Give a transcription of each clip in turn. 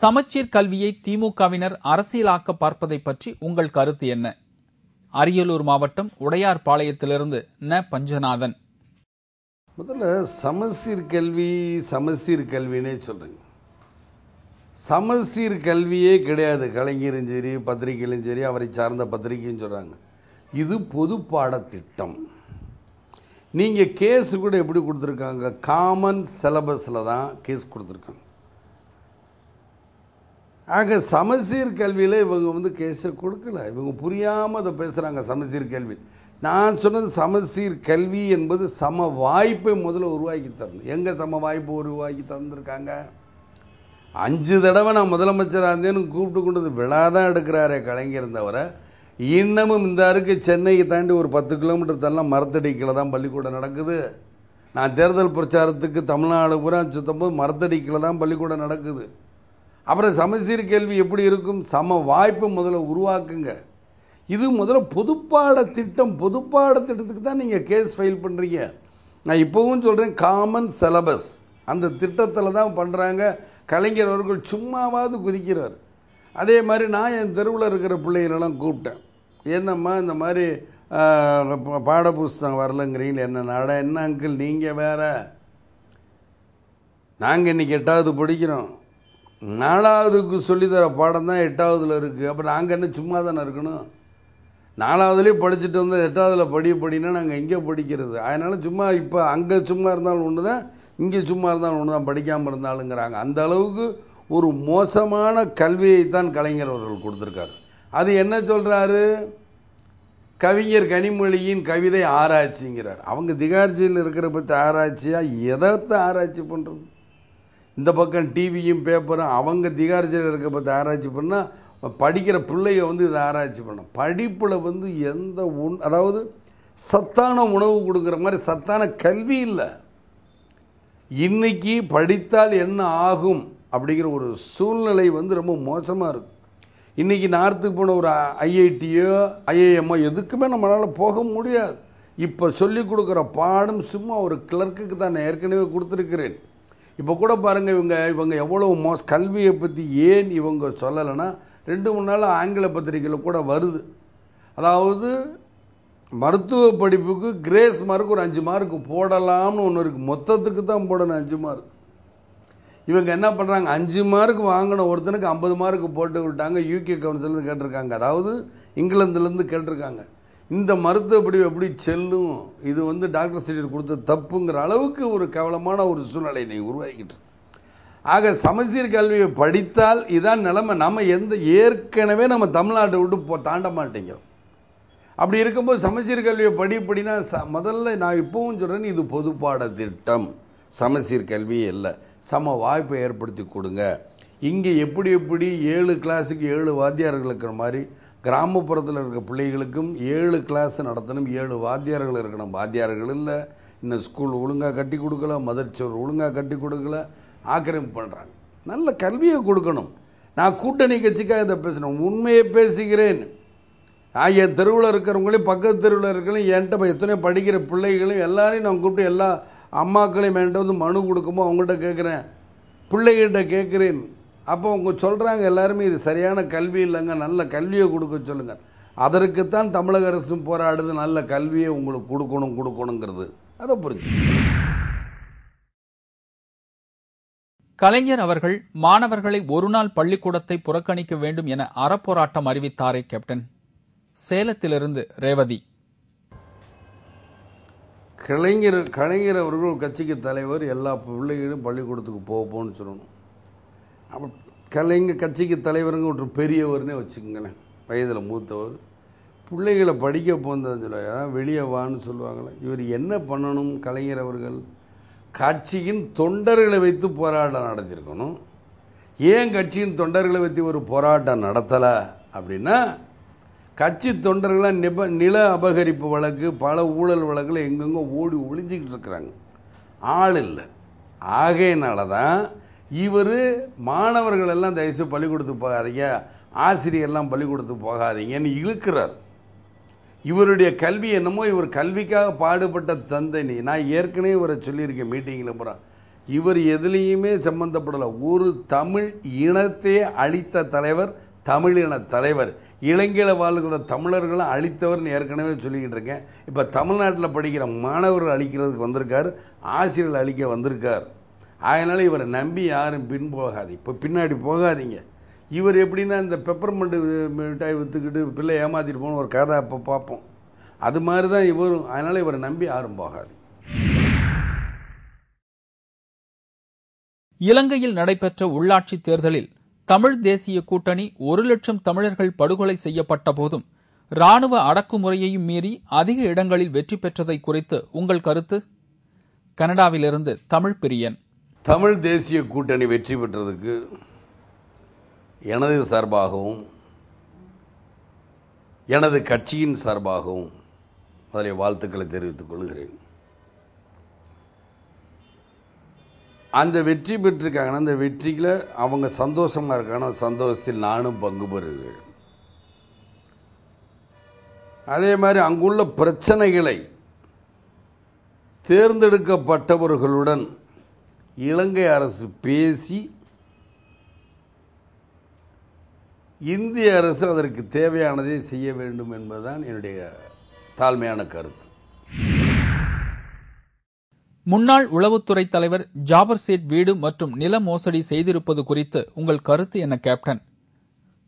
சமச்சீர் கல்வியை திமுகவினர் அரசியலாக்க பார்ப்பதை பற்றி உங்கள் கருத்து என்ன அரியலூர் மாவட்டம் உடையார் பாளையத்திலிருந்து ந பஞ்சநாதன் முதல்ல சமசீர் கல்வி சமசீர் கல்வினே சொல்கிறீங்க சமசீர் கல்வியே கிடையாது கலைஞரும் சரி பத்திரிகையிலும் சரி அவரை சார்ந்த பத்திரிகையும் சொல்கிறாங்க இது பொது பாடத்திட்டம் நீங்கள் கேஸு கூட எப்படி கொடுத்துருக்காங்க காமன் சிலபஸில் தான் கேஸ் கொடுத்துருக்காங்க ஆக சமசீர் கல்வியில் இவங்க வந்து கேஸை கொடுக்கல இவங்க புரியாமல் அதை பேசுகிறாங்க சமசீர் கல்வி நான் சொன்னது சமசீர் கல்வி என்பது சம வாய்ப்பை முதல்ல உருவாக்கி தரணும் எங்கே சம வாய்ப்பு உருவாக்கி தந்திருக்காங்க அஞ்சு தடவை நான் முதலமைச்சராக இருந்தேன்னு கூப்பிட்டு கொண்டது விழா தான் எடுக்கிறாரே கலைஞர் தவிர இன்னமும் இந்த அருக்கு சென்னையை தாண்டி ஒரு பத்து கிலோமீட்டர் தள்ளலாம் மரத்தடிக்கில் தான் பள்ளிக்கூடம் நடக்குது நான் தேர்தல் பிரச்சாரத்துக்கு தமிழ்நாடு பூரா சுத்தம்போது மரத்தடிக்கில் தான் பள்ளிக்கூடம் நடக்குது அப்புறம் சமச்சீர் கேள்வி எப்படி இருக்கும் சம வாய்ப்பு முதல்ல உருவாக்குங்க இது முதல்ல பொதுப்பாட திட்டம் பொதுப்பாட திட்டத்துக்கு தான் நீங்கள் கேஸ் ஃபைல் பண்ணுறீங்க நான் இப்போவும் சொல்கிறேன் காமன் சிலபஸ் அந்த திட்டத்தில் தான் பண்ணுறாங்க கலைஞர் அவர்கள் சும்மாவாவது குதிக்கிறார் அதே மாதிரி நான் என் தெருவில் இருக்கிற பிள்ளைகளெல்லாம் கூப்பிட்டேன் என்னம்மா இந்த மாதிரி பாட புஸ்தகம் வரலங்கிறீங்களே என்ன நாட என்ன அங்கிள் நீங்கள் வேற நாங்கள் இன்றைக்கி எட்டாவது படிக்கிறோம் நாலாவதுக்கு சொல்லித்தர பாடம் தான் எட்டாவதில் இருக்குது அப்ப நாங்கள் என்ன சும்மா தானே இருக்கணும் நாலாவதுலேயே படிச்சுட்டு வந்தால் எட்டாவதில் படி படின்னா நாங்கள் எங்கே படிக்கிறது அதனால் சும்மா இப்போ அங்கே சும்மா இருந்தாலும் ஒன்று தான் இங்கே சும்மா இருந்தாலும் ஒன்று தான் படிக்காமல் இருந்தாலுங்கிறாங்க அந்த அளவுக்கு ஒரு மோசமான கல்வியை தான் கலைஞர் அவர்கள் கொடுத்துருக்காரு அது என்ன சொல்கிறாரு கவிஞர் கனிமொழியின் கவிதை ஆராய்ச்சிங்கிறார் அவங்க திகார்ஜியில் இருக்கிற பற்றி ஆராய்ச்சியாக எதத்தை ஆராய்ச்சி பண்ணுறது இந்த பக்கம் டிவியும் பேப்பரும் அவங்க திகாரச்சியில் இருக்க பார்த்து ஆராய்ச்சி பண்ணால் படிக்கிற பிள்ளைய வந்து இதை ஆராய்ச்சி பண்ணும் படிப்பில் வந்து எந்த உண் அதாவது சத்தான உணவு கொடுக்குற மாதிரி சத்தான கல்வி இல்லை இன்றைக்கி படித்தால் என்ன ஆகும் அப்படிங்கிற ஒரு சூழ்நிலை வந்து ரொம்ப மோசமாக இருக்கும் இன்றைக்கி நார்த்துக்கு போன ஒரு ஐஐடியோ ஐஐஎம்ஓ எதுக்குமே நம்மளால் போக முடியாது இப்போ சொல்லிக் கொடுக்குற பாடம் சும்மா ஒரு கிளர்க்குக்கு தான் நான் ஏற்கனவே கொடுத்துருக்கிறேன் இப்போ கூட பாருங்கள் இவங்க இவங்க எவ்வளோ மோஸ் கல்வியை பற்றி ஏன் இவங்க சொல்லலைன்னா ரெண்டு மூணு நாள் ஆங்கில பத்திரிகையில் கூட வருது அதாவது மருத்துவ படிப்புக்கு கிரேஸ் மார்க் ஒரு அஞ்சு மார்க் போடலாம்னு ஒன்று இருக்குது மொத்தத்துக்கு தான் போடணும் அஞ்சு மார்க் இவங்க என்ன பண்ணுறாங்க அஞ்சு மார்க் வாங்கின ஒருத்தனுக்கு ஐம்பது மார்க் போட்டு விட்டாங்க யூகே கவுன்சிலேருந்து கேட்டிருக்காங்க அதாவது இங்கிலாந்துலேருந்து கேட்டிருக்காங்க இந்த மருத்துவப்படி எப்படி செல்லும் இது வந்து டாக்டர் சீரியர் கொடுத்த தப்புங்கிற அளவுக்கு ஒரு கவலமான ஒரு சூழ்நிலை நீ உருவாக்கிட்டு ஆக சமச்சீர் கல்வியை படித்தால் இதான் நிலைமை நம்ம எந்த ஏற்கனவே நம்ம தமிழ்நாட்டை விட்டு போ தாண்ட மாட்டேங்கிறோம் அப்படி இருக்கும்போது சமச்சீர் கல்வியை படி அப்படின்னா ச முதல்ல நான் இப்போவும் சொல்கிறேன் இது பொதுப்பாட திட்டம் சமச்சீர் கல்வி இல்லை சம வாய்ப்பை ஏற்படுத்தி கொடுங்க இங்கே எப்படி எப்படி ஏழு கிளாஸுக்கு ஏழு வாத்தியார்கள் இருக்கிற மாதிரி கிராமப்புறத்தில் இருக்க பிள்ளைகளுக்கும் ஏழு கிளாஸ் நடத்தணும் ஏழு வாத்தியார்கள் இருக்கணும் வாத்தியார்கள் இல்லை இந்த ஸ்கூல் ஒழுங்காக கட்டி கொடுக்கல மதர்ச்சோர் ஒழுங்காக கட்டி கொடுக்கல ஆக்கிரமிப்பு பண்ணுறாங்க நல்ல கல்வியை கொடுக்கணும் நான் கூட்டணி கட்சிக்காக இதை பேசணும் உண்மையை பேசுகிறேன் நான் என் தெருவில் இருக்கிறவங்களையும் பக்கத்து தெருவில் இருக்கிறவங்களையும் என்கிட்ட எத்தனையோ படிக்கிற பிள்ளைகளையும் எல்லாரையும் நான் கூப்பிட்டு எல்லா அம்மாக்களையும் என்கிட்ட வந்து மனு கொடுக்குமோ அவங்கள்ட்ட கேட்குறேன் பிள்ளைகிட்ட கேட்குறேன் அப்போ அவங்க சொல்கிறாங்க எல்லாருமே இது சரியான கல்வி இல்லைங்க நல்ல கல்வியை கொடுக்க சொல்லுங்கள் அதற்குத்தான் தமிழக அரசும் போராடுது நல்ல கல்வியை உங்களுக்கு கொடுக்கணும் கொடுக்கணுங்கிறது அதை புரிச்சு கலைஞர் அவர்கள் மாணவர்களை ஒரு நாள் பள்ளிக்கூடத்தை புறக்கணிக்க வேண்டும் என அறப்போராட்டம் அறிவித்தாரே கேப்டன் சேலத்திலிருந்து ரேவதி கலைஞர் கலைஞர் அவர்கள் கட்சிக்கு தலைவர் எல்லா பிள்ளைகளும் பள்ளிக்கூடத்துக்கு போக சொல்லணும் அப்போ கலைங்க கட்சிக்கு தலைவருங்க ஒரு பெரியவர்னே வச்சுக்கோங்களேன் வயதில் மூத்தவர் பிள்ளைகளை படிக்க போந்ததுன்னு சொல்ல வெளியே வான்னு சொல்லுவாங்களே இவர் என்ன பண்ணணும் கலைஞர் அவர்கள் கட்சியின் தொண்டர்களை வைத்து போராட்டம் நடத்தியிருக்கணும் ஏன் கட்சியின் தொண்டர்களை வைத்து ஒரு போராட்டம் நடத்தலை அப்படின்னா கட்சி தொண்டர்களாக நிப நில அபகரிப்பு வழக்கு பல ஊழல் வழக்கில் எங்கெங்கோ ஓடி ஒளிஞ்சிக்கிட்டு இருக்கிறாங்க ஆள் இல்லை ஆகையினால தான் இவர் மாணவர்களெல்லாம் தயவுசு பள்ளி கொடுத்து போகாதீங்க ஆசிரியர்லாம் கொடுத்து போகாதீங்கன்னு இழுக்கிறார் இவருடைய கல்வி என்னமோ இவர் கல்விக்காக பாடுபட்ட தந்தை நீ நான் ஏற்கனவே இவரை சொல்லியிருக்கேன் மீட்டிங்கில் போகிறோம் இவர் எதுலேயுமே சம்மந்தப்படலை ஒரு தமிழ் இனத்தையே அழித்த தலைவர் தமிழின தலைவர் இலங்கையில் வாழ்கிற தமிழர்களை அழித்தவர்னு ஏற்கனவே சொல்லிக்கிட்டு இருக்கேன் இப்போ தமிழ்நாட்டில் படிக்கிற மாணவர்கள் அழிக்கிறதுக்கு வந்திருக்கார் ஆசிரியர்கள் அழிக்க வந்திருக்கார் அதனால் இவரை நம்பி யாரும் பின் போகாது இப்போ பின்னாடி போகாதீங்க இவர் எப்படின்னா இந்த பெப்பர்மெண்ட் மிட்டாய் விற்றுக்கிட்டு பிள்ளை ஏமாற்றிட்டு போகணும் ஒரு கதை அப்போ பார்ப்போம் அது மாதிரி தான் இவரும் அதனால் இவரை நம்பி யாரும் போகாது இலங்கையில் நடைபெற்ற உள்ளாட்சி தேர்தலில் தமிழ் தேசிய கூட்டணி ஒரு லட்சம் தமிழர்கள் படுகொலை செய்யப்பட்ட போதும் ராணுவ அடக்குமுறையையும் மீறி அதிக இடங்களில் வெற்றி பெற்றதை குறித்து உங்கள் கருத்து கனடாவிலிருந்து தமிழ் பிரியன் தமிழ் தேசிய கூட்டணி வெற்றி பெற்றதுக்கு எனது சார்பாகவும் எனது கட்சியின் சார்பாகவும் அதில் வாழ்த்துக்களை தெரிவித்துக் கொள்கிறேன் அந்த வெற்றி பெற்றிருக்காங்கன்னா அந்த வெற்றியில் அவங்க சந்தோஷமாக இருக்கான சந்தோஷத்தில் நானும் பங்கு பெறுகிறேன் அதே மாதிரி அங்குள்ள பிரச்சனைகளை தேர்ந்தெடுக்கப்பட்டவர்களுடன் இலங்கை அரசு பேசி இந்திய அரசு அதற்கு தேவையானதை செய்ய வேண்டும் என்பதுதான் என்னுடைய தாழ்மையான கருத்து முன்னாள் உளவுத்துறை தலைவர் ஜாபர் சேட் வீடு மற்றும் நில மோசடி செய்திருப்பது குறித்து உங்கள் கருத்து என்ன கேப்டன்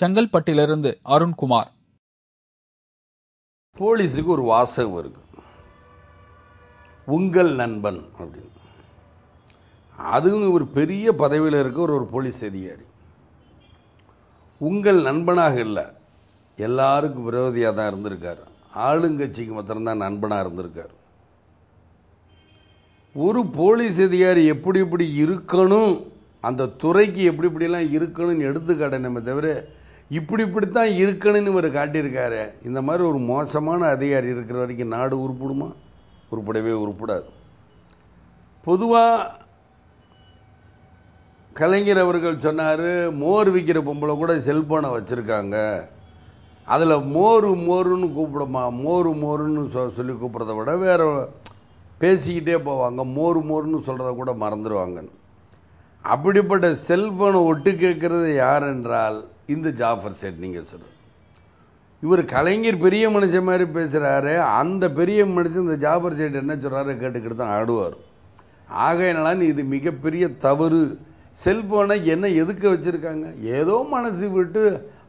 செங்கல்பட்டிலிருந்து அருண்குமார் போலீஸுக்கு ஒரு வாசகம் இருக்கு உங்கள் நண்பன் அப்படின்னு அதுவும் ஒரு பெரிய பதவியில் இருக்கிற ஒரு ஒரு போலீஸ் அதிகாரி உங்கள் நண்பனாக இல்லை எல்லாருக்கும் விரோதியாக தான் இருந்திருக்கார் ஆளுங்கட்சிக்கு மாத்திரம்தான் நண்பனாக இருந்திருக்கார் ஒரு போலீஸ் அதிகாரி எப்படி எப்படி இருக்கணும் அந்த துறைக்கு எப்படி இப்படிலாம் இருக்கணும்னு எடுத்துக்காட்ட நம்ம தவிர இப்படி இப்படி தான் இருக்கணும்னு இவர் காட்டியிருக்காரு இந்த மாதிரி ஒரு மோசமான அதிகாரி இருக்கிற வரைக்கும் நாடு உருப்பிடுமா உருப்படவே உருப்பிடாது பொதுவாக கலைஞர் அவர்கள் சொன்னார் மோர் விற்கிற பொம்பளை கூட செல்ஃபோனை வச்சுருக்காங்க அதில் மோர் மோருன்னு கூப்பிடமா மோர் மோருன்னு சொ சொல்லி கூப்பிட்றத விட வேறு பேசிக்கிட்டே போவாங்க மோர் மோர்னு சொல்கிறத கூட மறந்துடுவாங்கன்னு அப்படிப்பட்ட செல்ஃபோனை ஒட்டு கேட்குறது யார் என்றால் இந்த ஜாஃபர் செட் நீங்கள் சொல்லு இவர் கலைஞர் பெரிய மனுஷன் மாதிரி பேசுகிறாரு அந்த பெரிய மனுஷன் இந்த ஜாஃபர் செட் என்ன சொல்கிறாரு கேட்டுக்கிட்டு தான் ஆடுவார் ஆகையினால இது மிகப்பெரிய தவறு செல்ஃபோனை என்ன எதுக்கு வச்சுருக்காங்க ஏதோ மனசு விட்டு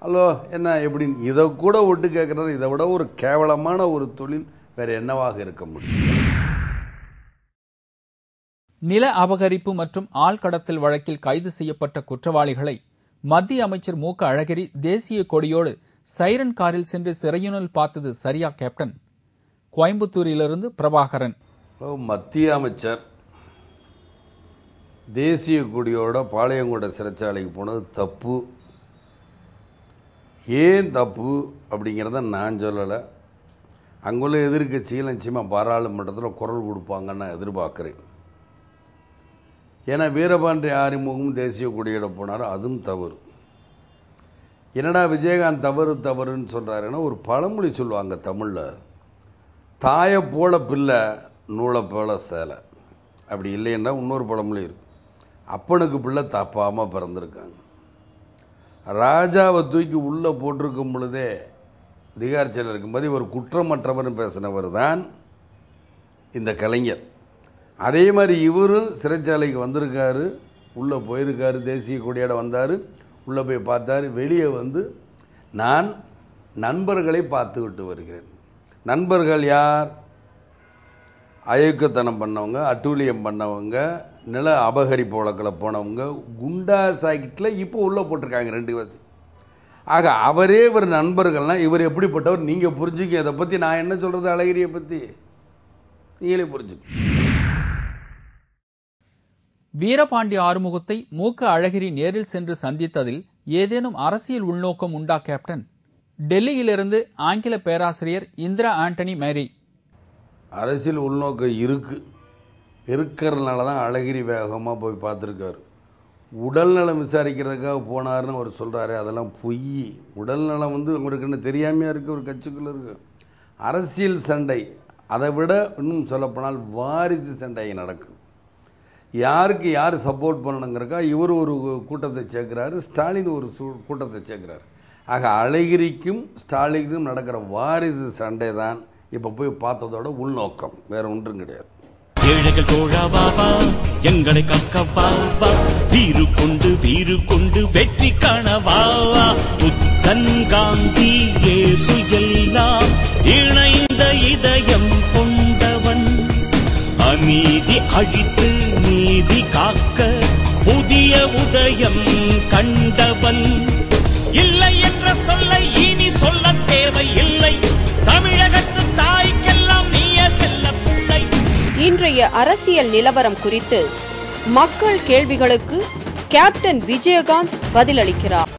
ஹலோ என்ன எப்படின்னு இதை கூட ஒட்டு கேட்குறது இதை விட ஒரு கேவலமான ஒரு தொழில் வேறு என்னவாக இருக்க முடியும் நில அபகரிப்பு மற்றும் ஆழ்கடத்தல் வழக்கில் கைது செய்யப்பட்ட குற்றவாளிகளை மத்திய அமைச்சர் மு அழகிரி தேசிய கொடியோடு சைரன் காரில் சென்று சிறையுணல் பார்த்தது சரியா கேப்டன் கோயம்புத்தூரிலிருந்து பிரபாகரன் மத்திய அமைச்சர் தேசிய கொடியோட பாளையங்கோட சிறைச்சாலைக்கு போனது தப்பு ஏன் தப்பு அப்படிங்கிறத நான் சொல்லலை அங்குள்ள எதிர்கட்சிகள் நிச்சயமாக பாராளுமன்றத்தில் குரல் கொடுப்பாங்கன்னு நான் எதிர்பார்க்குறேன் ஏன்னா வீரபாண்டி ஆறுமுகம் தேசிய கொடியோட போனார் அதுவும் தவறு என்னடா விஜயகாந்த் தவறு தவறுன்னு சொல்கிறாருன்னா ஒரு பழமொழி சொல்லுவாங்க தமிழில் தாயை போல பிள்ளை நூலை போல சேலை அப்படி இல்லைன்னா இன்னொரு பழமொழி இருக்கும் அப்பனுக்கு பிள்ளை தப்பாமல் பிறந்திருக்காங்க ராஜாவை தூக்கி உள்ளே போட்டிருக்கும் பொழுதே செயலர் இருக்கும்போது இவர் குற்றமற்றவர் பேசினவர் தான் இந்த கலைஞர் அதே மாதிரி இவரும் சிறைச்சாலைக்கு வந்திருக்காரு உள்ளே போயிருக்காரு தேசிய கொடியாட வந்தார் உள்ளே போய் பார்த்தார் வெளியே வந்து நான் நண்பர்களை பார்த்துக்கிட்டு வருகிறேன் நண்பர்கள் யார் அயோக்கியத்தனம் பண்ணவங்க அட்டூழியம் பண்ணவங்க நில அபகரிப்பு வழக்கில் போனவங்க குண்டா சாக்கிட்டில் இப்போ உள்ளே போட்டிருக்காங்க ரெண்டு பேர் ஆக அவரே இவர் நண்பர்கள்லாம் இவர் எப்படிப்பட்டவர் நீங்கள் புரிஞ்சுக்கி அதை பற்றி நான் என்ன சொல்கிறது அழகிரியை பற்றி நீங்களே புரிஞ்சுக்கி வீரபாண்டி ஆறுமுகத்தை மூக்க அழகிரி நேரில் சென்று சந்தித்ததில் ஏதேனும் அரசியல் உள்நோக்கம் உண்டா கேப்டன் டெல்லியிலிருந்து ஆங்கில பேராசிரியர் இந்திரா ஆண்டனி மேரி அரசியல் உள்நோக்கம் இருக்குது இருக்கிறதுனால தான் அழகிரி வேகமாக போய் பார்த்துருக்காரு உடல்நலம் விசாரிக்கிறதுக்காக போனார்னு அவர் சொல்கிறாரு அதெல்லாம் பொய் உடல்நலம் வந்து அவங்களுக்குன்னு தெரியாமையாக இருக்குது ஒரு கட்சிக்குள்ளே இருக்குது அரசியல் சண்டை அதை விட இன்னும் சொல்லப்போனால் வாரிசு சண்டை நடக்கும் யாருக்கு யார் சப்போர்ட் பண்ணணுங்கிறக்கா இவர் ஒரு கூட்டத்தை சேர்க்குறாரு ஸ்டாலின் ஒரு சூ கூட்டத்தை சேர்க்குறாரு ஆக அழகிரிக்கும் ஸ்டாலினுக்கும் நடக்கிற வாரிசு சண்டை தான் இப்போ போய் பார்த்ததோட உள்நோக்கம் வேறு ஒன்றும் கிடையாது ஏழைகள் தோழாவா வா எங்களை காக்கவா வா வீறு கொண்டு வீறு கொண்டு வெற்றி காணவா வா புத்தன் காந்தி ஏசு எல்லாம் இணைந்த இதயம் கொண்டவன் அநீதி அழித்து நீதி காக்க புதிய உதயம் கண்டவன் இன்றைய அரசியல் நிலவரம் குறித்து மக்கள் கேள்விகளுக்கு கேப்டன் விஜயகாந்த் பதிலளிக்கிறார்